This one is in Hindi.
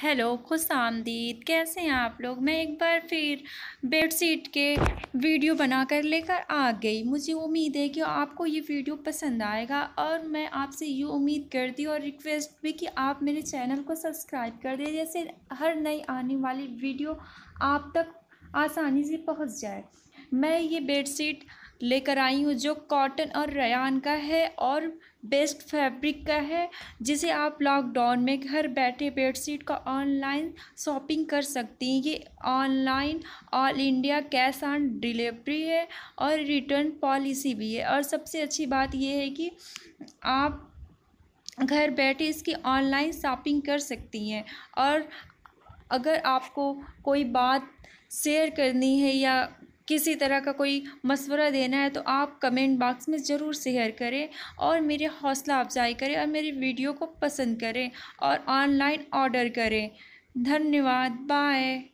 हेलो खुश आमदीद कैसे हैं आप लोग मैं एक बार फिर बेडशीट के वीडियो बनाकर लेकर आ गई मुझे उम्मीद है कि आपको ये वीडियो पसंद आएगा और मैं आपसे ये उम्मीद करती और रिक्वेस्ट भी कि आप मेरे चैनल को सब्सक्राइब कर दें जैसे हर नई आने वाली वीडियो आप तक आसानी से पहुँच जाए मैं ये शीट लेकर आई हूँ जो कॉटन और रयान का है और बेस्ट फैब्रिक का है जिसे आप लॉकडाउन में घर बैठे बेडशीट का ऑनलाइन शॉपिंग कर सकती हैं ये online all India cash on delivery है और रिटर्न पॉलिसी भी है और सबसे अच्छी बात यह है कि आप घर बैठे इसकी ऑनलाइन शॉपिंग कर सकती हैं और अगर आपको कोई बात शेयर करनी है या किसी तरह का कोई मशवरा देना है तो आप कमेंट बॉक्स में ज़रूर शेयर करें और मेरी हौसला अफजाई करें और मेरी वीडियो को पसंद करें और ऑनलाइन ऑर्डर करें धन्यवाद बाय